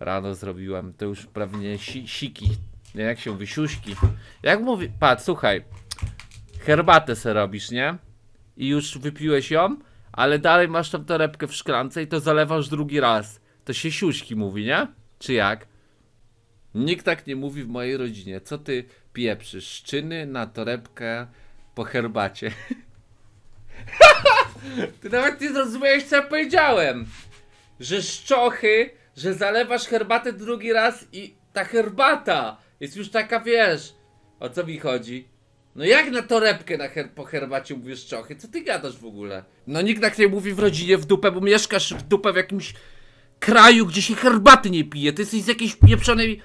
rano zrobiłem. To już prawie si siki. Nie, jak się mówi, siuszki. Jak mówi, patrz, słuchaj. Herbatę se robisz, nie? I już wypiłeś ją, ale dalej masz tam torebkę w szklance i to zalewasz drugi raz. To się siuśki mówi, nie? Czy jak? Nikt tak nie mówi w mojej rodzinie. Co ty pieprzysz? Szczyny na torebkę po herbacie. ty nawet nie zrozumiałeś, co ja powiedziałem. Że szczochy że zalewasz herbatę drugi raz i ta herbata jest już taka, wiesz, o co mi chodzi. No jak na torebkę na her po herbacie mówisz czochy? Co ty gadasz w ogóle? No nikt tak nie mówi w rodzinie w dupę, bo mieszkasz w dupę w jakimś kraju, gdzie się herbaty nie pije. Ty jesteś z jakiejś pieprzonej...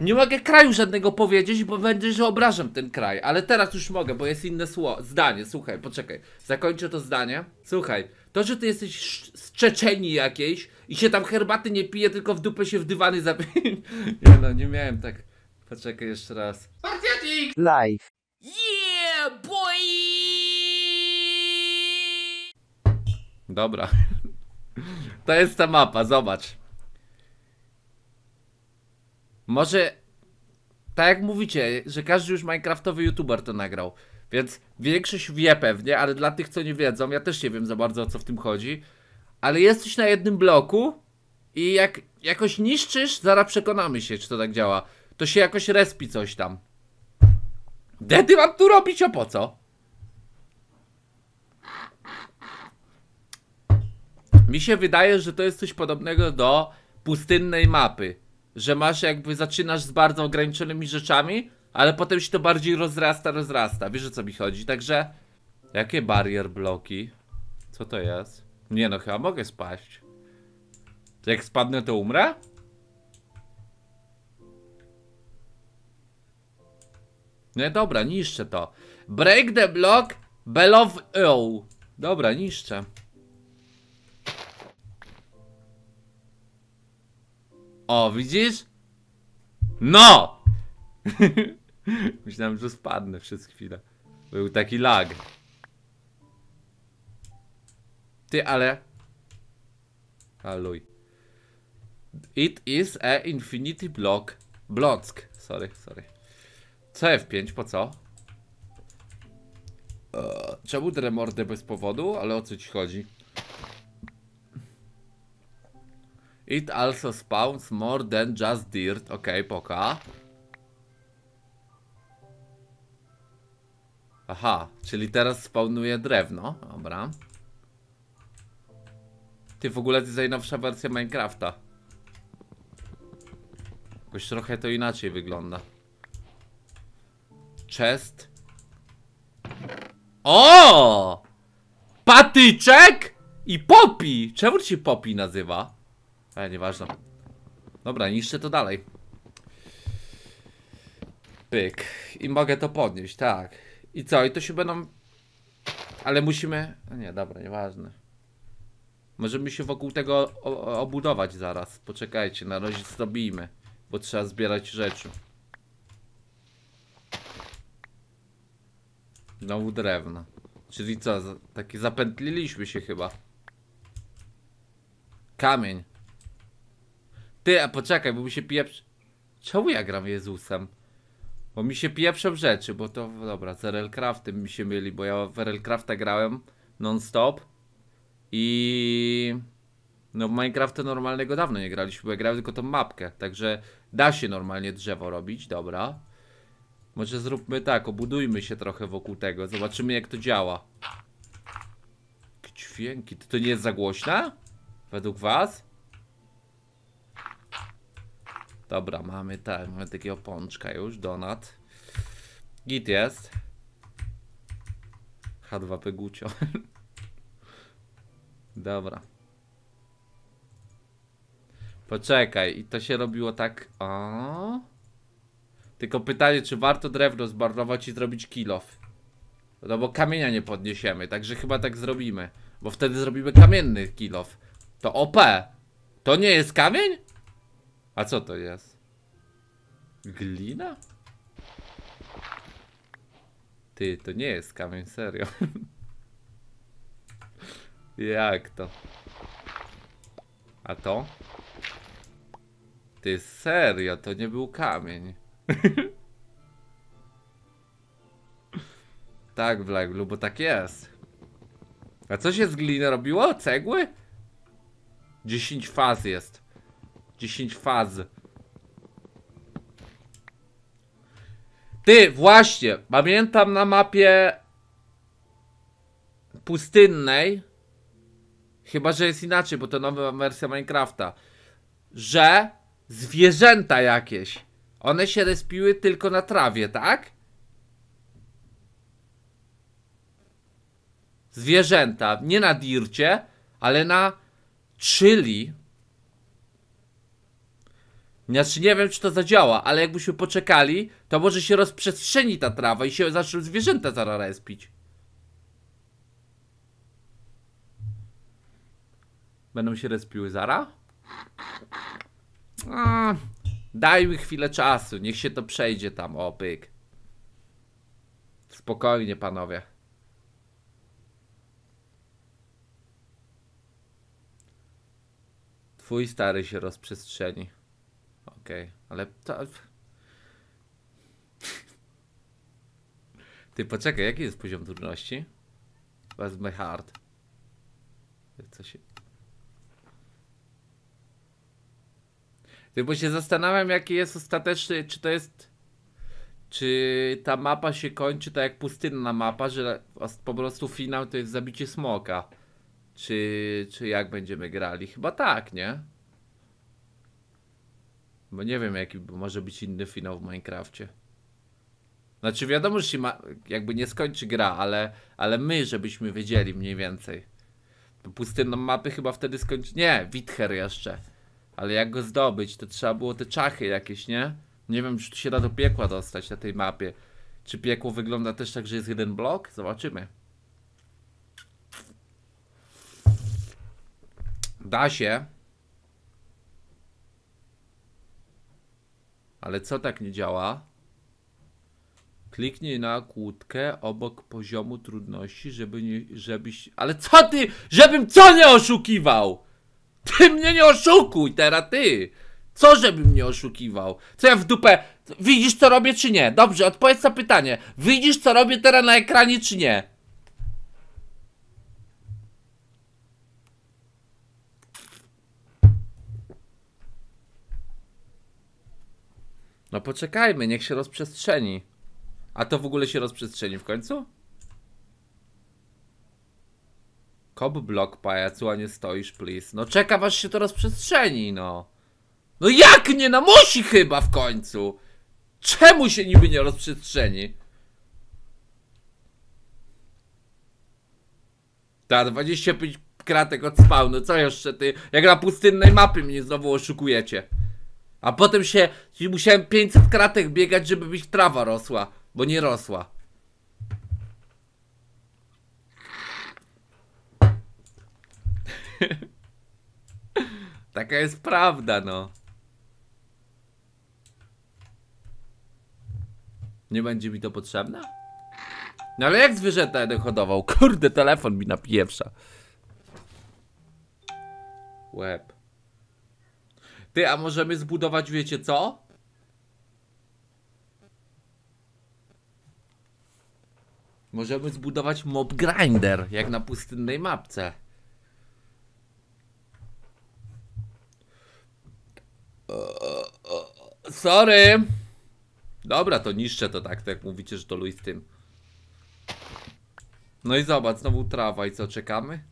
Nie mogę kraju żadnego powiedzieć, bo będzie, że obrażam ten kraj. Ale teraz już mogę, bo jest inne zdanie. Słuchaj, poczekaj. Zakończę to zdanie. Słuchaj, to, że ty jesteś z Czeczeni jakiejś i się tam herbaty nie pije, tylko w dupę się w dywany zapije. Nie no, nie miałem tak. Poczekaj jeszcze raz. Partiatik! Live. Yeah, boy! Dobra. To jest ta mapa, zobacz. Może... Tak jak mówicie, że każdy już minecraftowy youtuber to nagrał. Więc większość wie pewnie, ale dla tych, co nie wiedzą, ja też nie wiem za bardzo o co w tym chodzi. Ale jesteś na jednym bloku i jak jakoś niszczysz, zaraz przekonamy się, czy to tak działa. To się jakoś respi coś tam. Dedy mam tu robić, a po co? Mi się wydaje, że to jest coś podobnego do pustynnej mapy. Że masz jakby zaczynasz z bardzo ograniczonymi rzeczami, ale potem się to bardziej rozrasta, rozrasta. Wiesz o co mi chodzi? Także, jakie barier bloki? Co to jest? Nie no, chyba mogę spaść. Jak spadnę, to umrę? Nie, dobra, niszczę to. Break the block, bell of ew. Dobra, niszczę. O, widzisz? No! Myślałem, że spadnę przez chwilę. Był taki lag. Ty, ale... Haluj. It is a infinity block. Block. Sorry, sorry. Co F5? Po co? Eee, czemu drę mordę bez powodu? Ale o co ci chodzi? It also spawns more than just dirt. Okej, okay, poka. Aha, czyli teraz spawnuje drewno. Dobra. Ty w ogóle jest najnowsza wersja Minecrafta. Jakoś trochę to inaczej wygląda. Chest. O! Patyczek i Popi! Czemu się Popi nazywa? Ale nieważne. Dobra, niszczę to dalej. Pyk. I mogę to podnieść, tak. I co? I to się będą... Ale musimy... No nie, dobra, nieważne. Możemy się wokół tego obudować zaraz. Poczekajcie, na razie zrobimy. Bo trzeba zbierać rzeczy. Znowu drewno. Czyli co? Takie zapętliliśmy się chyba. Kamień. Ty, a poczekaj, bo mi się pije... Czemu ja gram Jezusem? Bo mi się pieprzą rzeczy, bo to dobra, z RL Craftem mi się myli, bo ja w RL grałem non-stop i no w Minecrafta normalnego dawno nie graliśmy, bo ja grałem tylko tą mapkę, także da się normalnie drzewo robić, dobra. Może zróbmy tak, obudujmy się trochę wokół tego, zobaczymy jak to działa. Dźwięki, to, to nie jest za głośna? Według was? Dobra, mamy tak, mamy takiego pączka już, donat. Git jest. H2P gucio. Dobra. Poczekaj, i to się robiło tak. O. Tylko pytanie, czy warto drewno zbarnować i zrobić kilof? No bo kamienia nie podniesiemy, także chyba tak zrobimy. Bo wtedy zrobimy kamienny kilof. To OP. To nie jest kamień? A co to jest? Glina? Ty, to nie jest kamień, serio. Jak to? A to? Ty, serio, to nie był kamień. tak, Blaglu, bo tak jest. A co się z gliny robiło? Cegły? 10 faz jest. 10 faz. Ty, właśnie, pamiętam na mapie pustynnej, chyba że jest inaczej, bo to nowa wersja Minecrafta, że zwierzęta jakieś, one się respiły tylko na trawie, tak? Zwierzęta, nie na dircie, ale na chili, znaczy nie wiem czy to zadziała, ale jakbyśmy poczekali To może się rozprzestrzeni ta trawa i się zaczną zwierzęta zaraz respić Będą się respiły zara? A, dajmy chwilę czasu, niech się to przejdzie tam, o pyk Spokojnie panowie Twój stary się rozprzestrzeni Okej, okay. ale to... Ty poczekaj, jaki jest poziom trudności? Wezmę hard. Co się... Ty, bo się zastanawiam, jaki jest ostateczny, czy to jest... Czy ta mapa się kończy tak jak pustynna mapa, że po prostu finał to jest zabicie smoka? Czy, czy jak będziemy grali? Chyba tak, nie? Bo nie wiem, jaki może być inny finał w Minecrafcie. Znaczy wiadomo, że się ma, jakby nie skończy gra, ale, ale my, żebyśmy wiedzieli mniej więcej. Pustynną mapy chyba wtedy skończy... Nie, Witcher jeszcze. Ale jak go zdobyć, to trzeba było te czachy jakieś, nie? Nie wiem, czy tu się da do piekła dostać na tej mapie. Czy piekło wygląda też tak, że jest jeden blok? Zobaczymy. Da się, Ale co tak nie działa? Kliknij na kłódkę obok poziomu trudności, żeby nie, żebyś... Ale co ty? Żebym co nie oszukiwał? Ty mnie nie oszukuj teraz, ty! Co żebym mnie oszukiwał? Co ja w dupę... Widzisz co robię czy nie? Dobrze, odpowiedz na pytanie. Widzisz co robię teraz na ekranie czy nie? No poczekajmy, niech się rozprzestrzeni. A to w ogóle się rozprzestrzeni w końcu? Kop blok pajacu, a nie stoisz, please. No czeka, aż się to rozprzestrzeni, no. No jak nie? No musi chyba w końcu. Czemu się niby nie rozprzestrzeni? Ta 25 kratek od spawnu, co jeszcze ty? Jak na pustynnej mapy mnie znowu oszukujecie. A potem się musiałem 500 kratek biegać, żeby mi trawa rosła, bo nie rosła. Taka jest prawda, no. Nie będzie mi to potrzebne? No ale jak zwierzęta jeden hodował? Kurde, telefon mi na pierwsza. Łeb. Ty, a możemy zbudować, wiecie co? Możemy zbudować mob grinder, jak na pustynnej mapce. Sorry. Dobra, to niszczę to tak, to jak mówicie, że to Luis w tym. No i zobacz, znowu trawa i co, czekamy?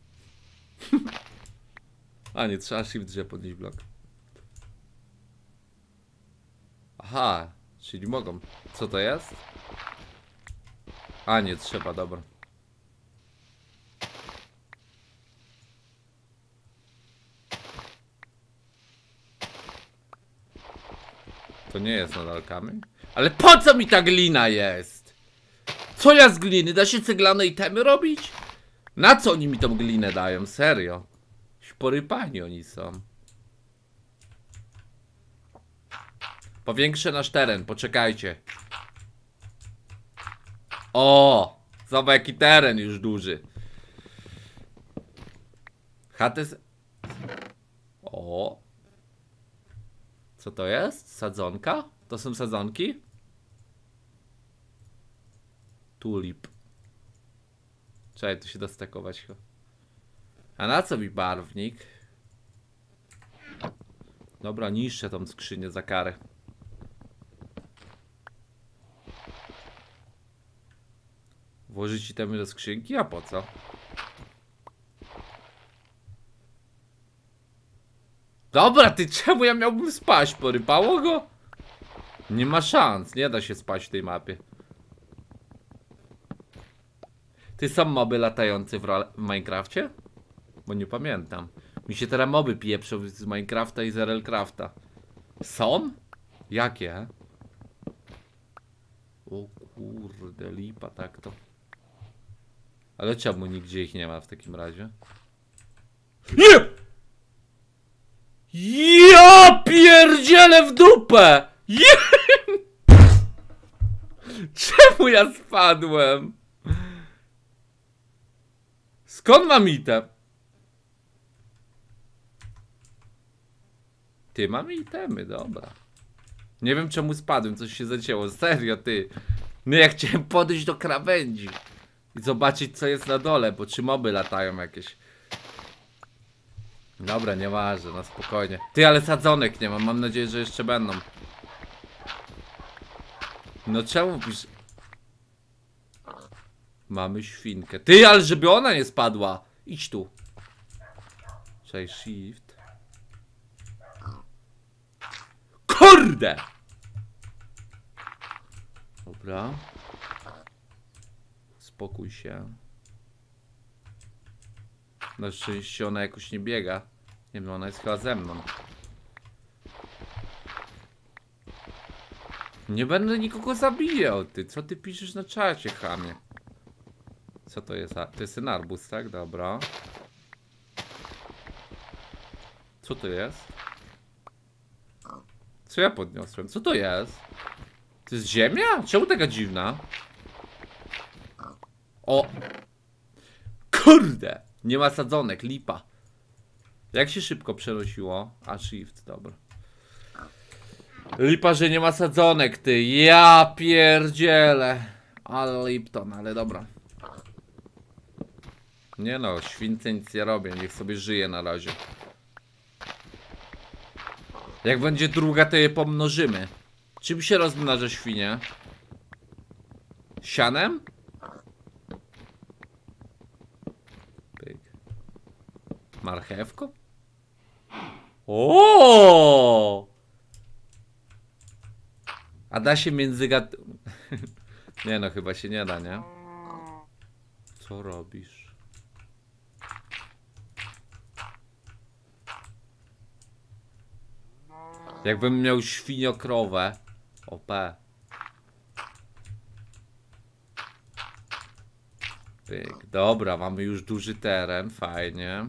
a nie, trzeba shift, że podnieść blok. Aha, czyli mogą. Co to jest? A nie trzeba, dobra. To nie jest nadal kamień? Ale po co mi ta glina jest? Co ja z gliny? Da się ceglane itemy robić? Na co oni mi tą glinę dają? Serio? Porypani oni są. Powiększę nasz teren, poczekajcie. O! Zobacz jaki teren już duży. Chaty z... O! Co to jest? Sadzonka? To są sadzonki? Tulip. Czekaj, tu się dostakować A na co mi barwnik? Dobra, niszczę tą skrzynię za karę. Włożyć itemy do skrzynki? A po co? Dobra, ty czemu ja miałbym spać? Porypało go? Nie ma szans, nie da się spać w tej mapie. Ty sam moby latające w, w Minecrafcie? Bo nie pamiętam. Mi się teraz moby pieprzą z Minecrafta i z RLCrafta. Są? Jakie? O kurde, lipa tak to. Ale czemu nigdzie ich nie ma w takim razie? Nie! Ja pierdzielę w dupę! Je! Czemu ja spadłem? Skąd mam item? Ty, mam itemy, dobra. Nie wiem czemu spadłem, coś się zacięło. Serio, ty. No ja chciałem podejść do krawędzi i zobaczyć co jest na dole, bo czy moby latają jakieś. Dobra, nieważne, na no spokojnie. Ty, ale sadzonek nie mam, mam nadzieję, że jeszcze będą. No czemu pisz... Mamy świnkę. Ty, ale żeby ona nie spadła! Idź tu. Cześć shift. Kurde! Dobra uspokój się. Na szczęście ona jakoś nie biega. Nie wiem, ona jest chyba ze mną. Nie będę nikogo zabijał, ty. Co ty piszesz na czacie, chamie? Co to jest? To jest ten arbus, tak? Dobra. Co to jest? Co ja podniosłem? Co to jest? To jest ziemia? Czemu taka dziwna? O! Kurde! Nie ma sadzonek, lipa. Jak się szybko przenosiło? A shift, dobra. Lipa, że nie ma sadzonek, ty. Ja pierdzielę. Ale Lipton, ale dobra. Nie no, śwince nic nie robię, niech sobie żyje na razie. Jak będzie druga, to je pomnożymy. Czym się rozmnaża świnie? Sianem? Marchewko? O! A da się między gat... nie no, chyba się nie da, nie? Co robisz? Jakbym miał świniokrowę OP Pyk, dobra, mamy już duży teren, fajnie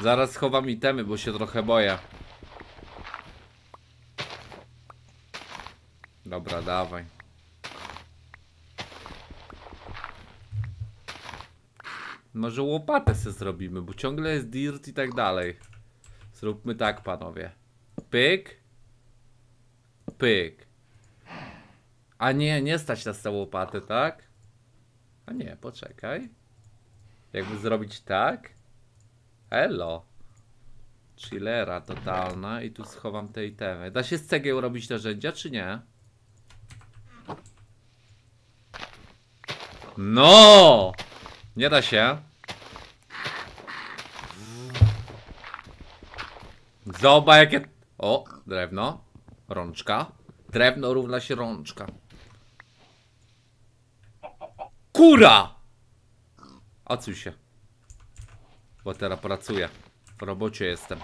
Zaraz schowam itemy, bo się trochę boję. Dobra, dawaj. Może łopatę sobie zrobimy, bo ciągle jest dirt i tak dalej. Zróbmy tak, panowie. Pyk. Pyk. A nie, nie stać na tę łopatę, tak? A nie, poczekaj. Jakby zrobić tak. Elo. Chillera totalna i tu schowam te itemy. Da się z cegieł robić narzędzia, czy nie? No! Nie da się. Zoba jakie... O, drewno. Rączka. Drewno równa się rączka. Kura! A co się? Bo teraz pracuję. W robocie jestem.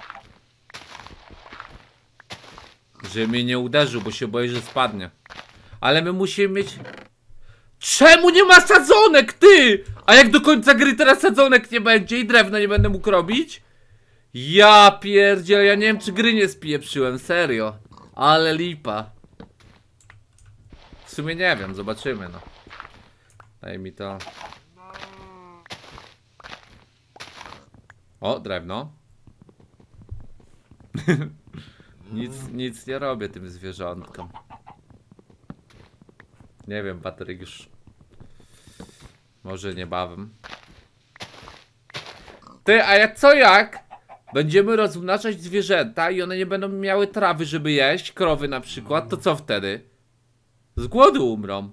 Żeby mnie nie uderzył, bo się boję, że spadnie. Ale my musimy mieć... Czemu nie ma sadzonek, ty? A jak do końca gry teraz sadzonek nie będzie i drewna nie będę mógł robić? Ja pierdziel, ja nie wiem czy gry nie spieprzyłem, serio. Ale lipa. W sumie nie wiem, zobaczymy no. Daj mi to. O, drewno. nic, nic nie robię tym zwierzątkom. Nie wiem, Patryk już... Może niebawem. Ty, a jak co jak? Będziemy rozmnażać zwierzęta i one nie będą miały trawy, żeby jeść, krowy na przykład, to co wtedy? Z głodu umrą.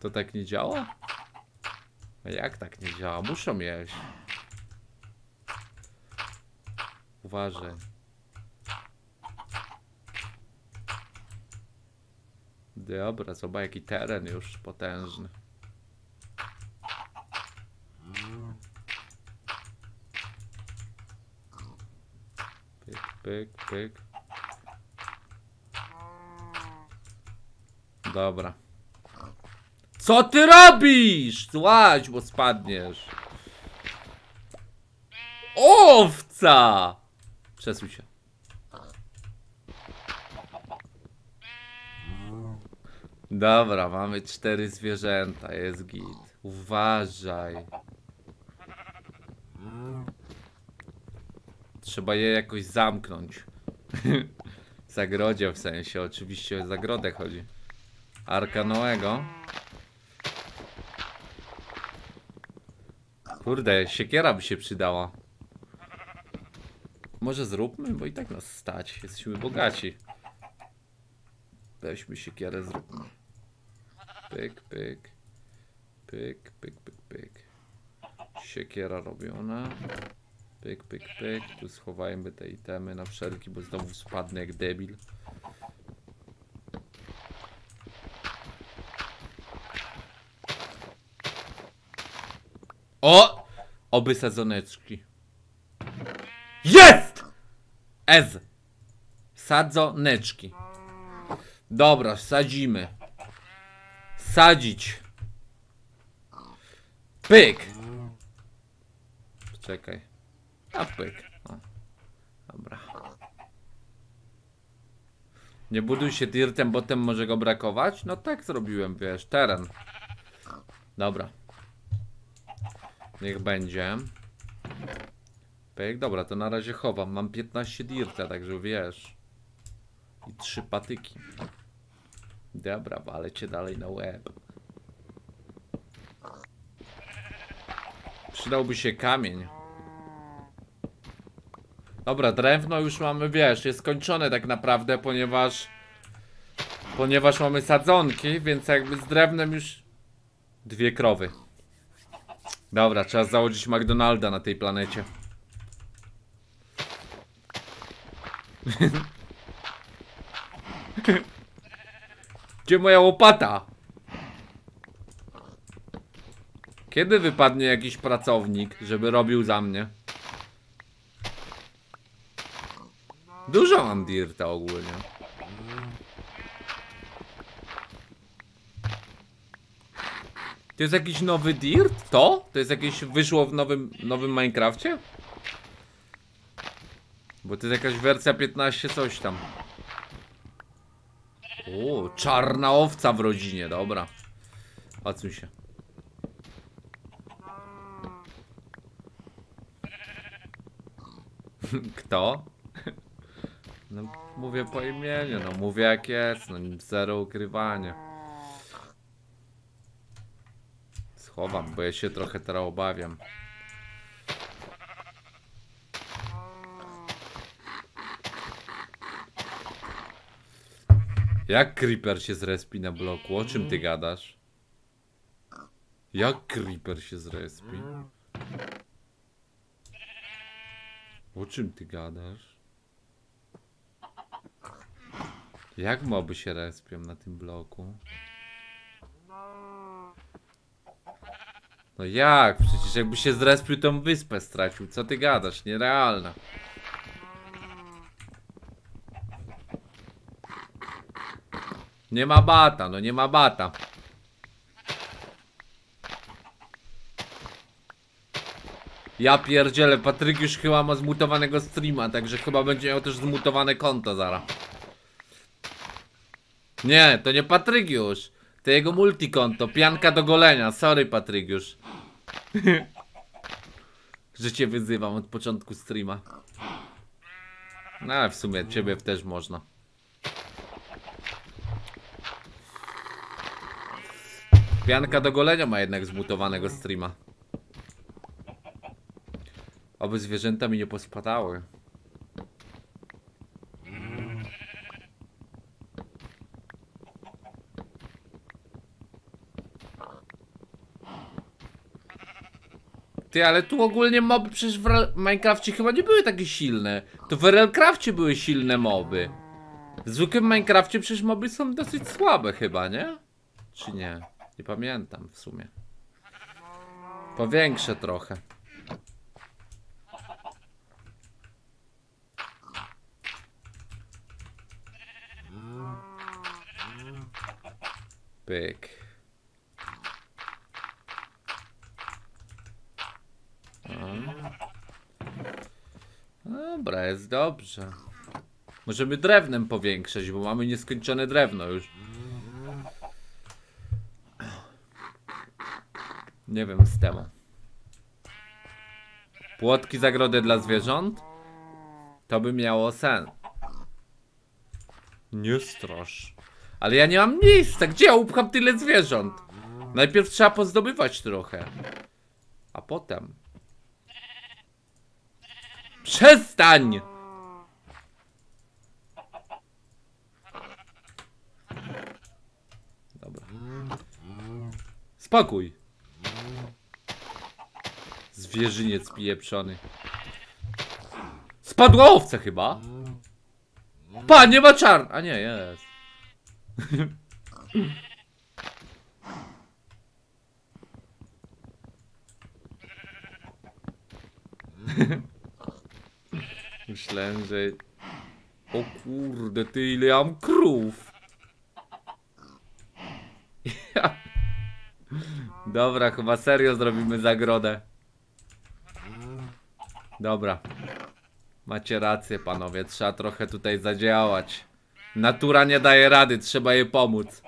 To tak nie działa? Jak tak nie działa? Muszą jeść. Uważaj. Dobra, zobacz jaki teren już potężny. Pyk, pyk, pyk. Dobra. Co ty robisz? Złaź, bo spadniesz. Owca! Przesuń się. Dobra, mamy cztery zwierzęta, jest git. Uważaj. Trzeba je jakoś zamknąć. zagrodzie w sensie, oczywiście o zagrodę chodzi. Arka Noego. Kurde, siekiera by się przydała. Może zróbmy, bo i tak nas stać. Jesteśmy bogaci. Weźmy siekierę, zróbmy. Pyk, pyk. Pyk, pyk, pyk, pyk. Siekiera robiona. Pyk, pyk, pyk. Tu schowajmy te itemy na wszelki, bo znowu spadnę jak debil. O! Oby sadzoneczki. Jest! Ez. Sadzoneczki. Dobra, sadzimy. Sadzić. Pyk. Czekaj. A pyk. O. Dobra. Nie buduj się dirtem, bo tym może go brakować. No tak zrobiłem, wiesz, teren. Dobra. Niech będzie. Pyk, dobra, to na razie chowam. Mam 15 dirta, także wiesz. I 3 patyki. Dobra, ale cię dalej na łeb. Przydałby się kamień. Dobra, drewno już mamy, wiesz, jest skończone tak naprawdę, ponieważ... Ponieważ mamy sadzonki, więc jakby z drewnem już... Dwie krowy. Dobra, trzeba założyć McDonalda na tej planecie. Gdzie moja łopata? Kiedy wypadnie jakiś pracownik, żeby robił za mnie? Dużo mam dirta ogólnie. To jest jakiś nowy dirt? To? To jest jakieś wyszło w nowym, nowym Minecrafcie? Bo to jest jakaś wersja 15 coś tam. O, czarna owca w rodzinie, dobra. Patrzmy się. Kto? No, mówię po imieniu, no mówię jak jest, no zero ukrywania. chowam, bo ja się trochę teraz obawiam. Jak Creeper się zrespi na bloku? O czym ty gadasz? Jak Creeper się zrespi? O czym ty gadasz? Jak moby się respią na tym bloku? No jak? Przecież jakby się zrespił, tą wyspę stracił. Co ty gadasz? Nierealna. Nie ma bata, no nie ma bata. Ja pierdzielę, Patryk już chyba ma zmutowanego streama, także chyba będzie miał też zmutowane konto zaraz. Nie, to nie Patryk już. To jego multikonto, pianka do golenia. Sorry Patryk już. że cię wyzywam od początku streama. No ale w sumie ciebie też można. Pianka do golenia ma jednak zmutowanego streama. Oby zwierzęta mi nie pospatały. Ty, ale tu ogólnie moby przecież w Minecrafcie chyba nie były takie silne. To w RLCrafcie były silne moby. W zwykłym Minecrafcie przecież moby są dosyć słabe chyba, nie? Czy nie? Nie pamiętam w sumie. Powiększę trochę. Pyk. Dobra, jest dobrze. Możemy drewnem powiększać, bo mamy nieskończone drewno już. Nie wiem z temu. Płotki zagrody dla zwierząt? To by miało sens. Nie strasz. Ale ja nie mam miejsca, gdzie ja upcham tyle zwierząt? Najpierw trzeba pozdobywać trochę. A potem... Przestań! Dobra. Spokój. Zwierzyniec pieprzony. Spadła owca chyba? Panie ma czarn! A nie, jest. myślę, że... O kurde, ty ile ja mam krów! Dobra, chyba serio zrobimy zagrodę. Dobra. Macie rację, panowie. Trzeba trochę tutaj zadziałać. Natura nie daje rady, trzeba jej pomóc.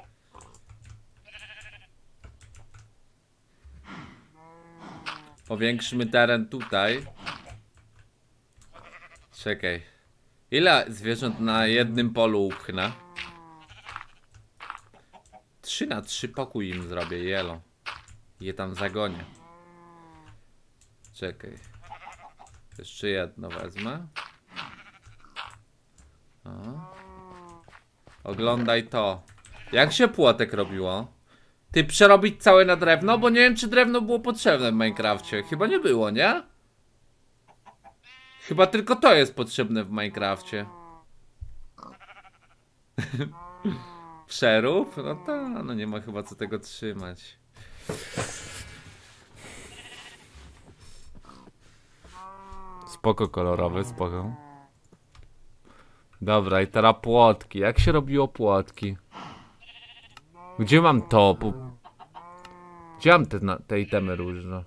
Powiększmy teren tutaj. Czekaj. Ile zwierząt na jednym polu upchnę? 3 na 3 pokój im zrobię, jelo. Je tam zagonię. Czekaj. Jeszcze jedno wezmę. O. Oglądaj to. Jak się płotek robiło? Ty przerobić całe na drewno? Bo nie wiem czy drewno było potrzebne w Minecrafcie. Chyba nie było, nie? Chyba tylko to jest potrzebne w Minecrafcie. Przerób? No to, no nie ma chyba co tego trzymać. Spoko kolorowy, spoko. Dobra, i teraz płotki. Jak się robiło płotki? Gdzie mam to? Gdzie mam te, te itemy różne?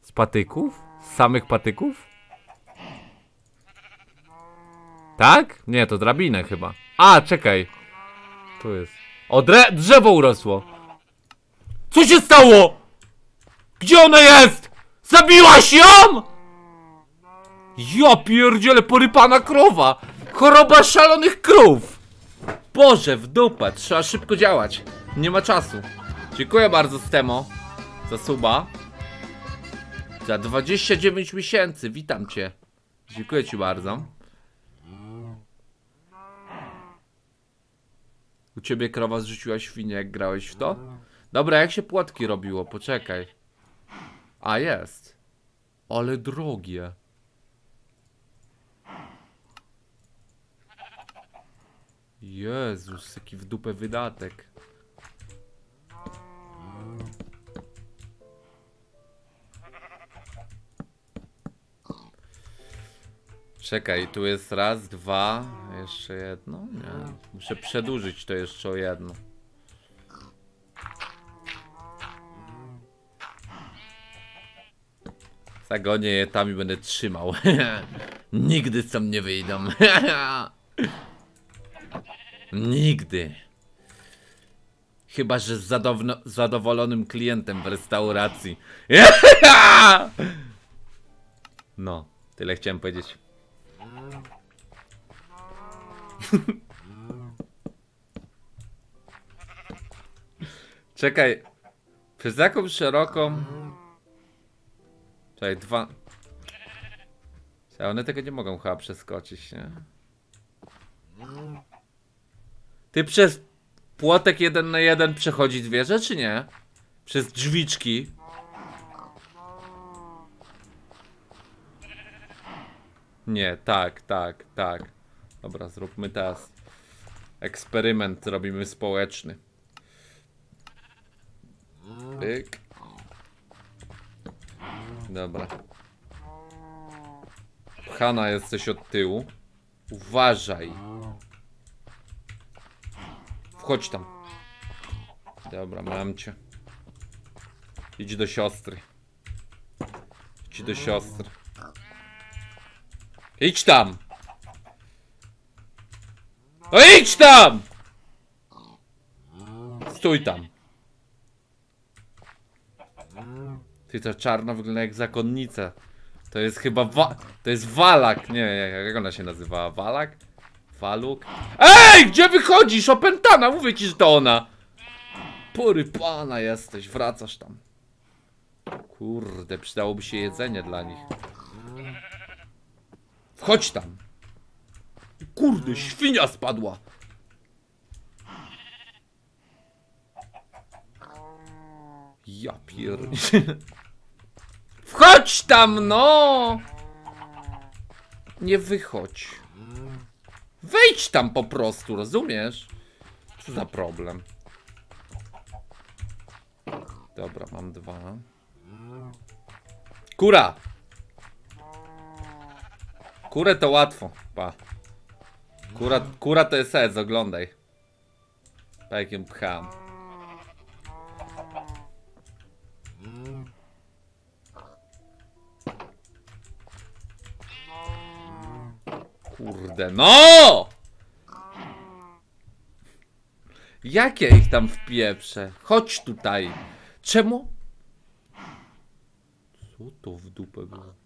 Z patyków? samych patyków? Tak? Nie, to drabinę chyba. A, czekaj. Tu jest. O, drzewo urosło. Co się stało? Gdzie ona jest? Zabiłaś ją? Ja pierdziele, porypana krowa. Choroba szalonych krów. Boże, w dupę. Trzeba szybko działać. Nie ma czasu. Dziękuję bardzo, Stemo, za suba. Za 29 miesięcy, witam cię. Dziękuję ci bardzo. U ciebie krowa zrzuciła świnię, jak grałeś w to? Dobra, jak się płatki robiło? Poczekaj. A, jest. Ale drogie. Jezus, jaki w dupę wydatek. Czekaj, tu jest raz, dwa, jeszcze jedno? Nie, tak. muszę przedłużyć to jeszcze o jedno. Zagonię je tam i będę trzymał. Nigdy sam nie wyjdą. Nigdy. Chyba, że z zadowolonym klientem w restauracji. No, tyle chciałem powiedzieć. Czekaj. Przez jaką szeroką... Czekaj, dwa... Czekaj, one tego nie mogą chyba przeskoczyć, nie? Ty przez płotek jeden na jeden przechodzi dwie rzeczy, nie? Przez drzwiczki. Nie, tak, tak, tak. Dobra, zróbmy teraz eksperyment, robimy społeczny. Pyk. Dobra. Pchana jesteś od tyłu. Uważaj. Wchodź tam. Dobra, mam cię. Idź do siostry. Idź do siostry. Idź tam! No idź tam! Stój tam. Ty to czarno wygląda jak zakonnica. To jest chyba wa To jest Walak. Nie, jak ona się nazywała? Walak? Waluk? EJ! Gdzie wychodzisz? Opętana! Mówię ci, że to ona! Pory pana jesteś, wracasz tam. Kurde, przydałoby się jedzenie dla nich. Wchodź tam. Kurde, świnia spadła. Ja pierdolę. Wchodź tam, no! Nie wychodź. Wejdź tam po prostu, rozumiesz? Co za problem? Dobra, mam dwa. Kura! Kurę to łatwo, pa. Kura, kura to jest sens, oglądaj. Pajkiem tak pcham. Kurde, no! Jakie ich tam wpieprze? Chodź tutaj. Czemu? Co to w dupę było?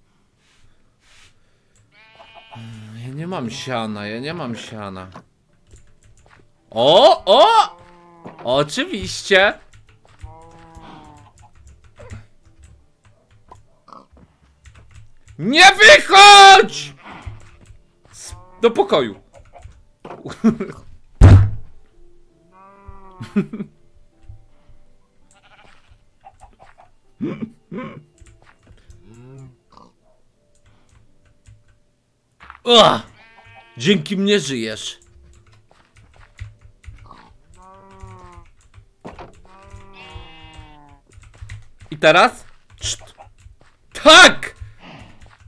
Ja nie mam siana, ja nie mam siana. O, o! Oczywiście! Nie wychodź! Do pokoju. Dzięki mnie żyjesz. I teraz? Czt. Tak!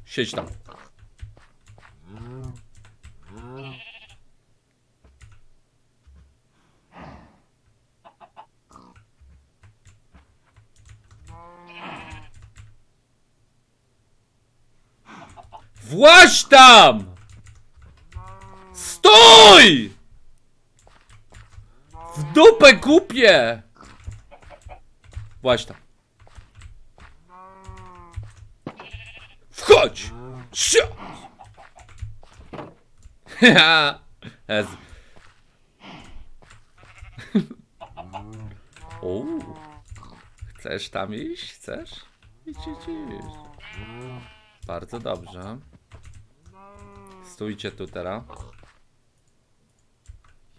Siedź tam. Właź tam! Stój! W dupę kupię! właśnie. tam. Wchodź! Sio! o, chcesz tam iść? Chcesz? Idź, idź, idź. Bardzo dobrze. Stójcie tu teraz.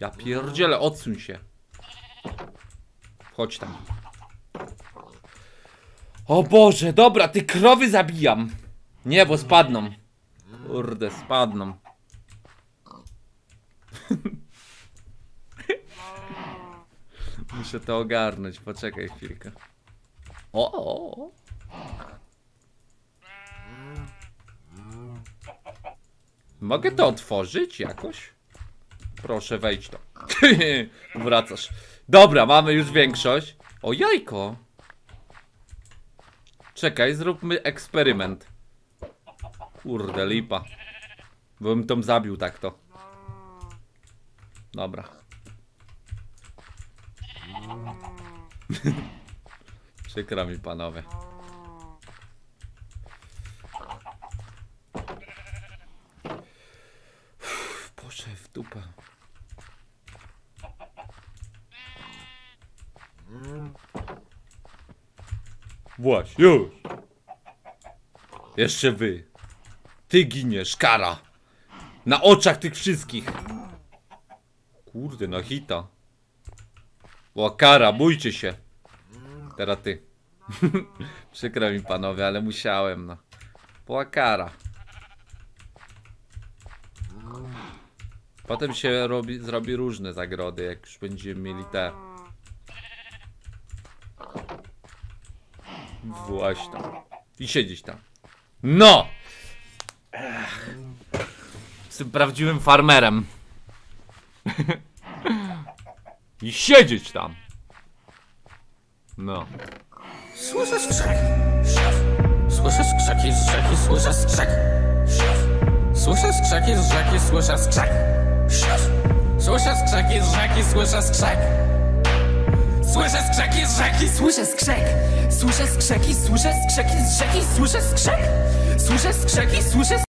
Ja pierdzielę, odsuń się. Chodź tam. O Boże, dobra, ty krowy zabijam. Nie, bo spadną. Kurde, spadną. Muszę to ogarnąć, poczekaj chwilkę. O, o, o. Mogę to otworzyć jakoś? Proszę, wejdź to. Wracasz. Dobra, mamy już większość. O jajko. Czekaj, zróbmy eksperyment. Kurde, lipa. Bym tam zabił tak to. Dobra. Przykro mi, panowie. Właśnie, już. Jeszcze wy. Ty giniesz, kara. Na oczach tych wszystkich. Kurde, na hita. Była kara, bójcie się. Teraz ty. Przykro mi panowie, ale musiałem, no. Była kara. Potem się robi, zrobi różne zagrody, jak już będziemy mieli te... Właśnie. I siedzieć tam. No! Ech. Jestem prawdziwym farmerem. I siedzieć tam. No. Słyszę skrzek. Słyszę skrzeki z rzeki, słyszę skrzek. Słyszę skrzeki z rzeki, słyszę skrzek. Słyszę skrzeki z rzeki, słyszę skrzek. Słyszę skrzeki z rzeki, słyszę skrzek Słyszę skrzeki, słyszę skrzeki z rzeki, słyszę skrzek Słyszę skrzeki, słyszę